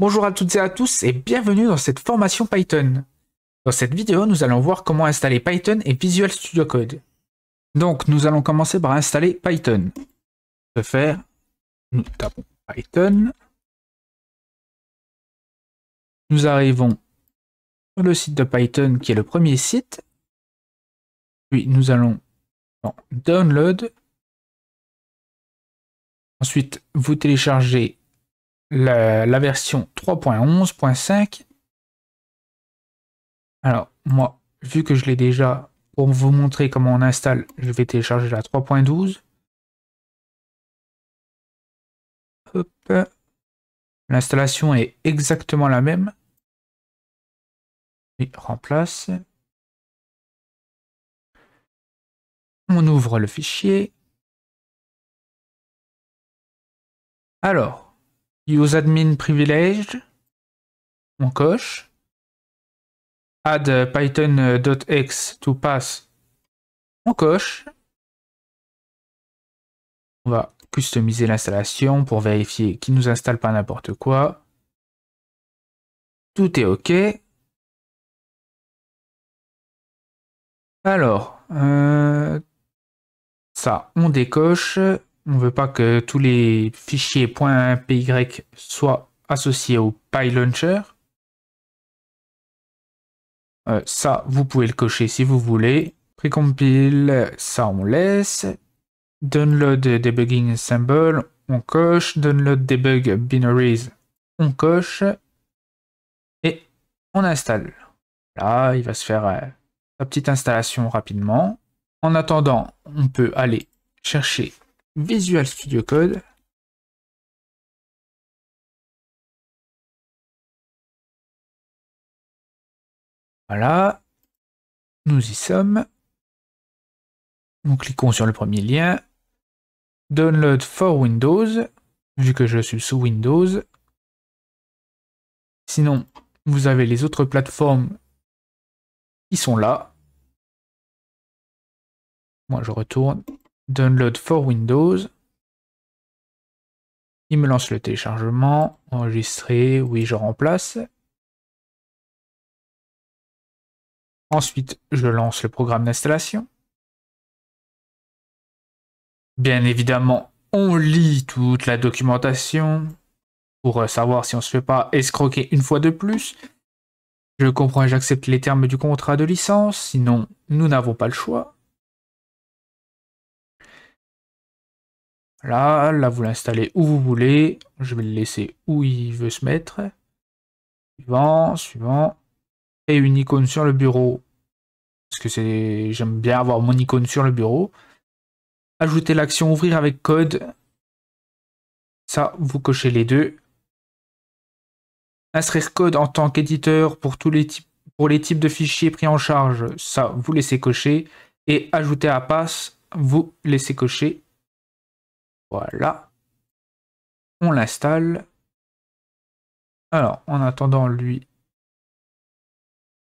Bonjour à toutes et à tous et bienvenue dans cette formation Python. Dans cette vidéo, nous allons voir comment installer Python et Visual Studio Code. Donc, nous allons commencer par installer Python. Pour faire, nous tapons Python. Nous arrivons sur le site de Python qui est le premier site. Puis nous allons dans Download. Ensuite, vous téléchargez la, version 3.11.5. Alors, moi, vu que je l'ai déjà, pour vous montrer comment on installe, je vais télécharger la 3.12. L'installation est exactement la même. Et remplace. On ouvre le fichier. Alors, Use admin privilege. On coche. Add python.x euh, to pass. On coche. On va customiser l'installation pour vérifier qu'il ne nous installe pas n'importe quoi. Tout est OK. Alors, euh, ça, on décoche. On ne veut pas que tous les fichiers .py soient associés au PyLauncher. Euh, ça, vous pouvez le cocher si vous voulez. Precompile, ça on laisse. Download debugging symbol, on coche. Download debug binaries, on coche. Et on installe. Là, il va se faire euh, sa petite installation rapidement. En attendant, on peut aller chercher Visual Studio Code. Voilà, nous y sommes. Nous cliquons sur le premier lien. Download for Windows, vu que je suis sous Windows. Sinon, vous avez les autres plateformes qui sont là. Moi, je retourne. Download for Windows. Il me lance le téléchargement. Enregistrer. Oui, je remplace. Ensuite, je lance le programme d'installation. Bien évidemment, on lit toute la documentation pour savoir si on ne se fait pas escroquer une fois de plus. Je comprends et j'accepte les termes du contrat de licence, sinon nous n'avons pas le choix. là vous l'installez où vous voulez. Je vais le laisser où il veut se mettre. Suivant, suivant. Et une icône sur le bureau. Parce que c'est, j'aime bien avoir mon icône sur le bureau. Ajouter l'action ouvrir avec code. Ça, vous cochez les deux. Inscrire code en tant qu'éditeur pour tous les types, pour les types de fichiers pris en charge. Ça, vous laissez cocher. Et ajouter à passe, vous laissez cocher voilà. On l'installe. Alors, en attendant, lui,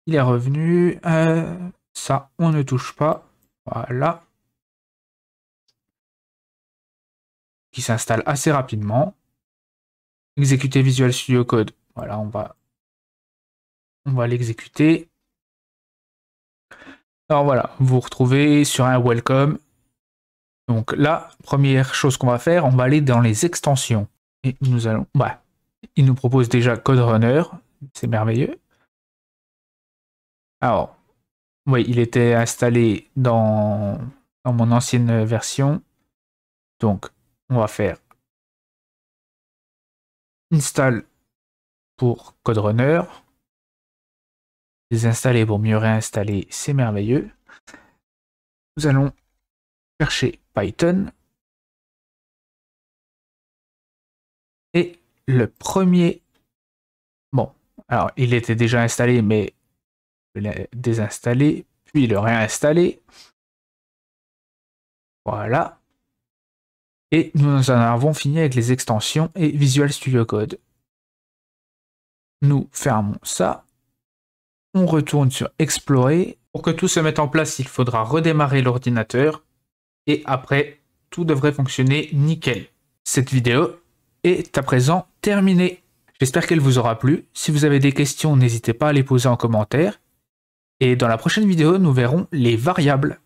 il est revenu. Euh, ça, on ne touche pas. Voilà. Qui s'installe assez rapidement. Exécuter Visual Studio Code. Voilà, on va, on va l'exécuter. Alors voilà, vous retrouvez sur un welcome donc là, première chose qu'on va faire, on va aller dans les extensions. Et nous allons... Bah, il nous propose déjà Code Runner, c'est merveilleux. Alors, oui, il était installé dans, dans mon ancienne version. Donc, on va faire install pour Code Runner. Désinstaller pour mieux réinstaller, c'est merveilleux. Nous allons chercher Python. Et le premier... Bon, alors il était déjà installé, mais je désinstallé, puis le réinstaller. Voilà. Et nous en avons fini avec les extensions et Visual Studio Code. Nous fermons ça. On retourne sur Explorer. Pour que tout se mette en place, il faudra redémarrer l'ordinateur et après, tout devrait fonctionner nickel. Cette vidéo est à présent terminée. J'espère qu'elle vous aura plu. Si vous avez des questions, n'hésitez pas à les poser en commentaire. Et dans la prochaine vidéo, nous verrons les variables.